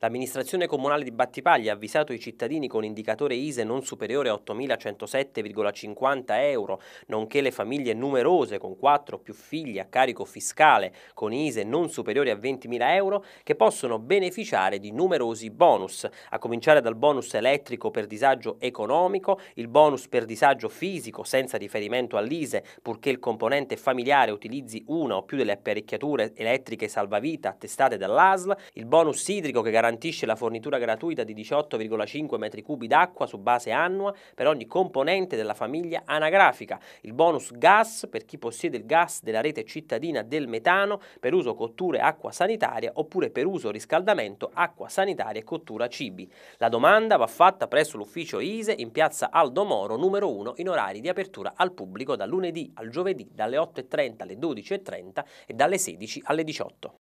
L'amministrazione comunale di Battipaglia ha avvisato i cittadini con indicatore ISE non superiore a 8.107,50 euro, nonché le famiglie numerose con 4 o più figli a carico fiscale con ISE non superiore a 20.000 euro che possono beneficiare di numerosi bonus, a cominciare dal bonus elettrico per disagio economico, il bonus per disagio fisico senza riferimento all'ISE, purché il componente familiare utilizzi una o più delle apparecchiature elettriche salvavita attestate dall'ASL, il bonus idrico che garantisce garantisce la fornitura gratuita di 18,5 metri cubi d'acqua su base annua per ogni componente della famiglia anagrafica, il bonus gas per chi possiede il gas della rete cittadina del metano per uso cotture acqua sanitaria oppure per uso riscaldamento acqua sanitaria e cottura cibi. La domanda va fatta presso l'ufficio ISE in piazza Aldo Moro numero 1 in orari di apertura al pubblico da lunedì al giovedì dalle 8.30 alle 12.30 e dalle 16 alle 18.